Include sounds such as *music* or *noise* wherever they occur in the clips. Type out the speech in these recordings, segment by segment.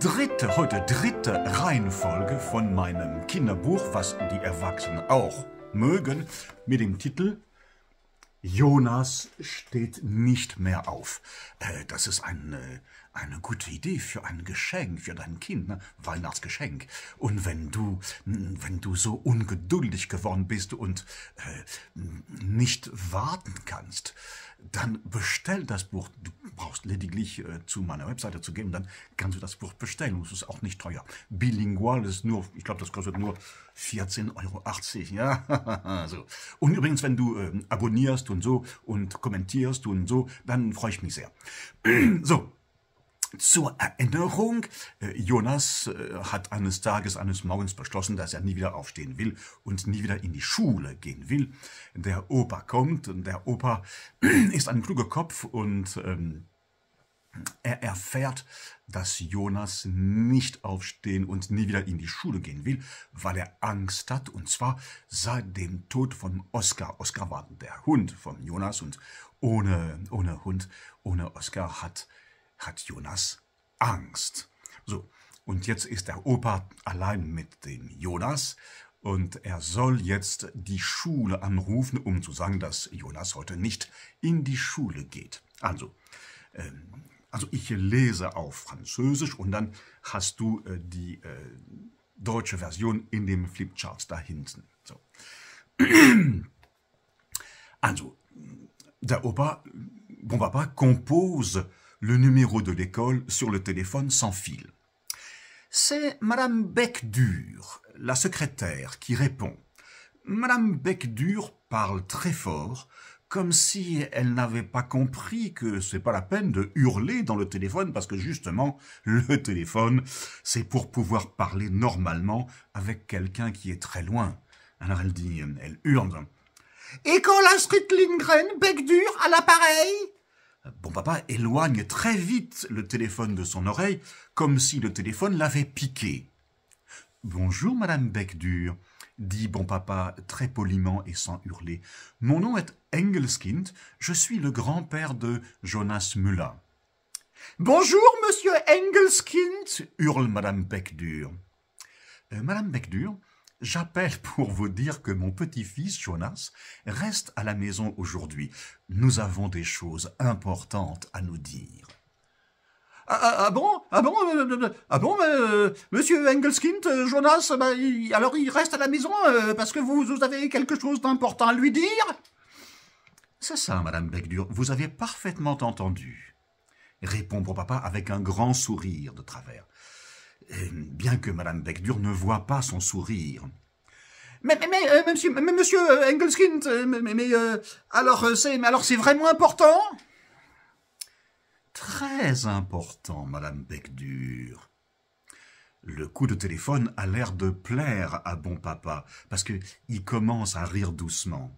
dritte, heute dritte Reihenfolge von meinem Kinderbuch, was die Erwachsenen auch mögen, mit dem Titel Jonas steht nicht mehr auf. Äh, das ist eine, eine gute Idee für ein Geschenk, für dein Kind, ne? Weihnachtsgeschenk. Und wenn du, wenn du so ungeduldig geworden bist und äh, nicht warten kannst, dann bestell das Buch. Du brauchst lediglich äh, zu meiner Webseite zu gehen, dann kannst du das Buch bestellen. Und es ist auch nicht teuer. Bilingual ist nur, ich glaube, das kostet nur 14,80 Euro. Ja, *laughs* so. Und übrigens, wenn du äh, abonnierst und so und kommentierst und so, dann freue ich mich sehr. *clears throat* so, zur Erinnerung, äh, Jonas äh, hat eines Tages, eines Morgens beschlossen, dass er nie wieder aufstehen will und nie wieder in die Schule gehen will. Der Opa kommt und der Opa *clears throat* ist ein kluger Kopf und ähm, er erfährt, dass Jonas nicht aufstehen und nie wieder in die Schule gehen will, weil er Angst hat, und zwar seit dem Tod von Oskar. Oskar war der Hund von Jonas und ohne, ohne Hund, ohne Oskar hat Jonas hat Jonas Angst. So, und jetzt ist der Opa allein mit dem Jonas und er soll jetzt die Schule anrufen, um zu sagen, dass Jonas heute nicht in die Schule geht. Also, ähm, also ich lese auf Französisch und dann hast du äh, die äh, deutsche Version in dem Flipchart da hinten. So. *clears throat* Also, der Opa, bon papa, compose le numéro de l'école sur le téléphone sans fil. C'est Madame Becdur, la secrétaire, qui répond. Madame Becdur parle très fort, comme si elle n'avait pas compris que c'est pas la peine de hurler dans le téléphone parce que justement, *laughs* le téléphone, c'est pour pouvoir parler normalement avec quelqu'un qui est très loin. Alors elle dit, elle hurle. École Astrid Lindgren, à l'appareil Bon papa éloigne très vite le téléphone de son oreille, comme si le téléphone l'avait piqué. Bonjour, madame Beckdur, dit bon papa très poliment et sans hurler. Mon nom est Engelskind, je suis le grand-père de Jonas Müller. Bonjour, monsieur Engelskind, hurle madame Beckdur. Euh, madame Beckdur J'appelle pour vous dire que mon petit-fils, Jonas, reste à la maison aujourd'hui. Nous avons des choses importantes à nous dire. Ah, bon ah, ah bon Ah bon euh, euh, euh, ah Monsieur Engelskind, Jonas, bah, alors il reste à la maison parce que vous, avez quelque chose d'important à lui dire C'est ça, Madame Begdur, vous avez parfaitement entendu. Répond mon papa avec un grand sourire de travers bien que Madame Beckdur ne voie pas son sourire. Mais, mais, mais monsieur, Engelskind, mais, alors c'est, alors c'est vraiment important Très important, Madame Becdure. Le coup de téléphone a l'air de plaire à bon papa, parce que il commence à rire doucement.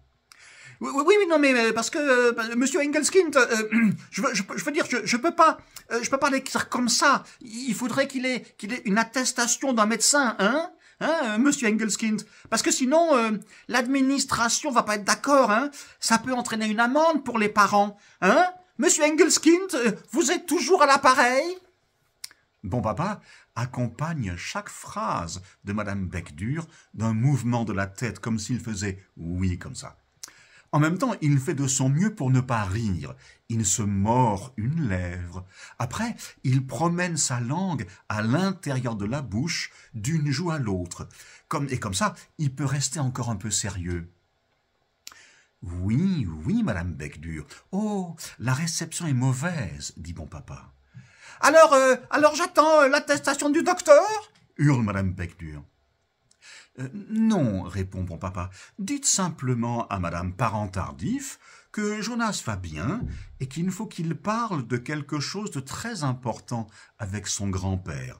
Oui, oui, non, mais euh, euh, parce que Monsieur Engelskind, euh, *clears throat* je, veux, dire, je, je peux pas, je peux pas l'écrire comme ça. Il faudrait qu'il ait, une attestation d'un médecin, hein, hein, Monsieur Engelskind. Parce que sinon, l'administration va pas être d'accord, hein. Ça peut entraîner une amende pour les parents, hein. Monsieur Engelskind, vous êtes toujours à l'appareil. Bon papa accompagne chaque phrase de Madame Becdur d'un mouvement de la tête comme s'il faisait oui comme ça. En même temps, il fait de son mieux pour ne pas rire. Il se mord une lèvre. Après, il promène sa langue à l'intérieur de la bouche, d'une joue à l'autre. Comme, et comme ça, il peut rester encore un peu sérieux. Oui, oui, madame Becdur. Oh, la réception est mauvaise, dit bon papa. Alors, euh, alors j'attends euh, l'attestation du docteur hurle madame Becdur. Euh, non, répond bon papa. Dites simplement à madame Parentardif que Jonas va bien et qu'il faut qu'il parle de quelque chose de très important avec son grand-père.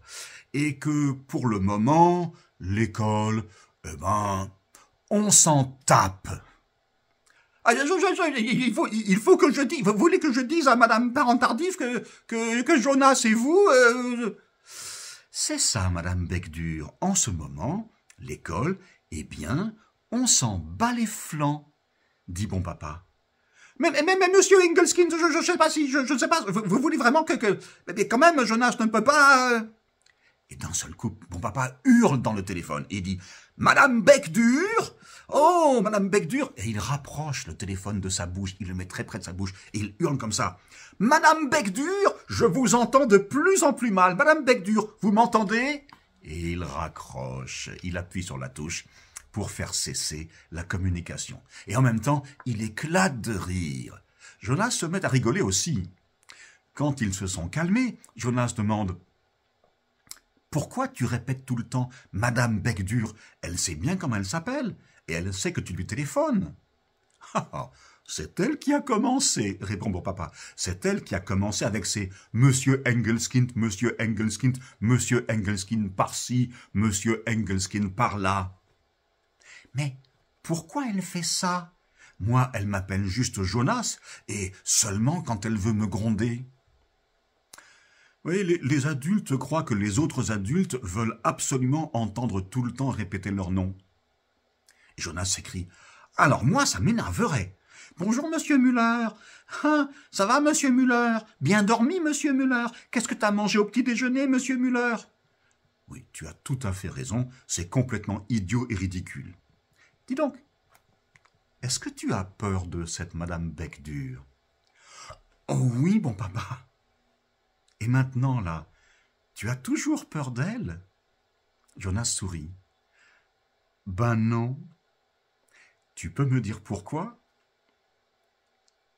Et que, pour le moment, l'école, eh ben, on s'en tape. il, faut, que je dise, vous voulez que je dise à madame Parentardif que, que, Jonas et vous... Euh, euh, c'est ça, Madame Becdur. En ce moment, l'école, eh bien, on s'en bat les flancs, dit bon papa. Mais, mais, mais monsieur Ingleskin, je ne sais pas si, je ne sais pas, vous, voulez vraiment que, que. Mais quand même, Jonas ne peut pas. Euh. Et d'un seul coup, mon papa hurle dans le téléphone et dit Madame Becdur Oh, Madame Becdur Et il rapproche le téléphone de sa bouche, il le met très près de sa bouche et il hurle comme ça Madame Becdur, je vous entends de plus en plus mal. Madame Becdur, vous m'entendez et il raccroche, il appuie sur la touche pour faire cesser la communication. Et en même temps, il éclate de rire. Jonas se met à rigoler aussi. Quand ils se sont calmés, Jonas demande Pourquoi tu répètes tout le temps Madame Becdur Elle sait bien comment elle s'appelle et elle sait que tu lui téléphones. *laughs* Ah, ah. C'est elle qui a commencé, répond mon papa. C'est elle qui a commencé avec ces Monsieur Engelskind, Monsieur Engelskind, Monsieur Engelskind par-ci, Monsieur Engelskind par-là. Mais pourquoi elle fait ça Moi, elle m'appelle juste Jonas, et seulement quand elle veut me gronder. Oui, les, les adultes croient que les autres adultes veulent absolument entendre tout le temps répéter leur nom. Jonas s'écrie « Alors moi, ça m'énerverait. Bonjour, monsieur Muller. Hein, ça va, monsieur Muller Bien dormi, monsieur Muller Qu'est-ce que t'as mangé au petit déjeuner, monsieur Muller Oui, tu as tout à fait raison. C'est complètement idiot et ridicule. Dis donc, est-ce que tu as peur de cette madame Dur Oh oui, bon papa. Et maintenant, là, tu as toujours peur d'elle Jonas sourit. Ben non. Tu peux me dire pourquoi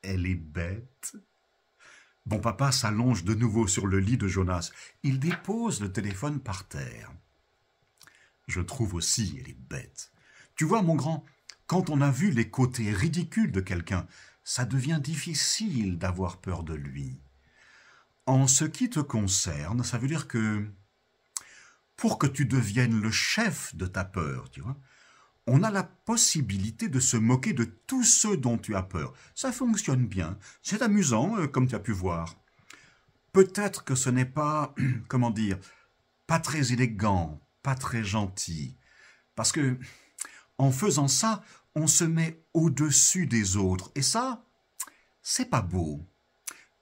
elle est bête. Bon papa s'allonge de nouveau sur le lit de Jonas. Il dépose le téléphone par terre. Je trouve aussi, elle est bête. Tu vois, mon grand, quand on a vu les côtés ridicules de quelqu'un, ça devient difficile d'avoir peur de lui. En ce qui te concerne, ça veut dire que pour que tu deviennes le chef de ta peur, tu vois, on a la possibilité de se moquer de tous ceux dont tu as peur. Ça fonctionne bien, c'est amusant, euh, comme tu as pu voir. Peut-être que ce n'est pas, *clears throat* comment dire, pas très élégant, pas très gentil. Parce que, en faisant ça, on se met au-dessus des autres. Et ça, c'est pas beau.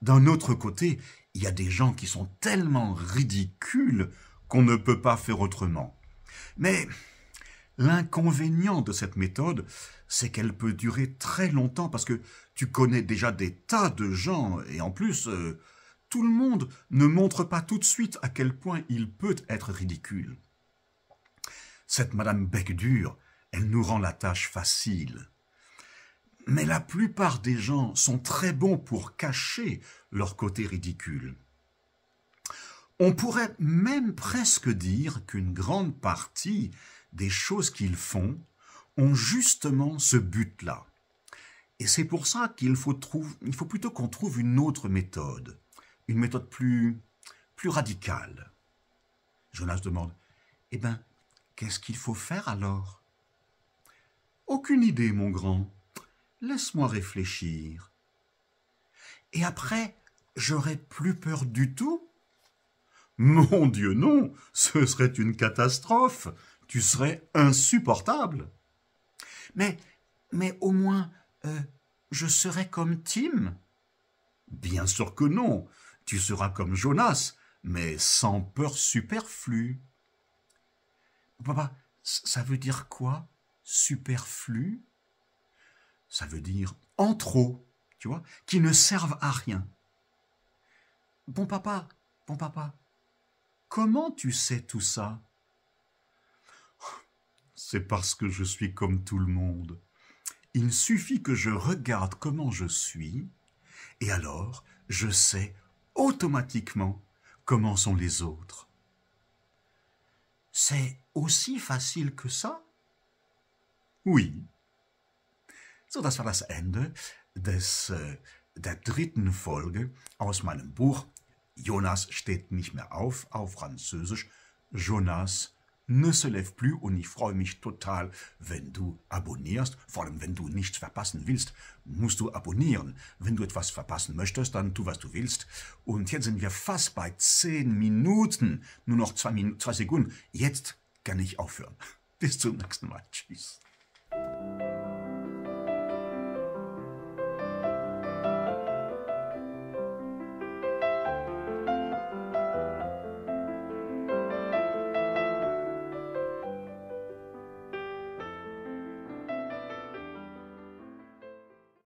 D'un autre côté, il y a des gens qui sont tellement ridicules qu'on ne peut pas faire autrement. Mais L'inconvénient de cette méthode, c'est qu'elle peut durer très longtemps parce que tu connais déjà des tas de gens et en plus, euh, tout le monde ne montre pas tout de suite à quel point il peut être ridicule. Cette Madame dure, elle nous rend la tâche facile. Mais la plupart des gens sont très bons pour cacher leur côté ridicule. On pourrait même presque dire qu'une grande partie des choses qu'ils font ont justement ce but-là. Et c'est pour ça qu'il faut, trouver, il faut plutôt qu'on trouve une autre méthode, une méthode plus, plus radicale. Jonas demande, Eh bien, qu'est-ce qu'il faut faire alors Aucune idée, mon grand. Laisse-moi réfléchir. Et après, j'aurais plus peur du tout Mon Dieu, non, ce serait une catastrophe tu serais insupportable. Mais, mais au moins, euh, je serais comme Tim Bien sûr que non. Tu seras comme Jonas, mais sans peur superflue. Papa, ça veut dire quoi Superflu Ça veut dire en trop, tu vois, qui ne servent à rien. Bon papa, bon papa, comment tu sais tout ça c'est parce que je suis comme tout le monde. Il suffit que je regarde comment je suis, et alors je sais automatiquement comment sont les autres. C'est aussi facile que ça Oui. So, das war das Ende des, euh, der dritten Folge aus meinem Buch Jonas steht nicht mehr auf, auf Französisch Jonas ne se lève plus und ich freue mich total, wenn du abonnierst. Vor allem, wenn du nichts verpassen willst, musst du abonnieren. Wenn du etwas verpassen möchtest, dann tu, was du willst. Und jetzt sind wir fast bei 10 Minuten. Nur noch zwei Minuten, zwei Sekunden. Jetzt kann ich aufhören. *laughs* Bis zum nächsten Mal. Tschüss.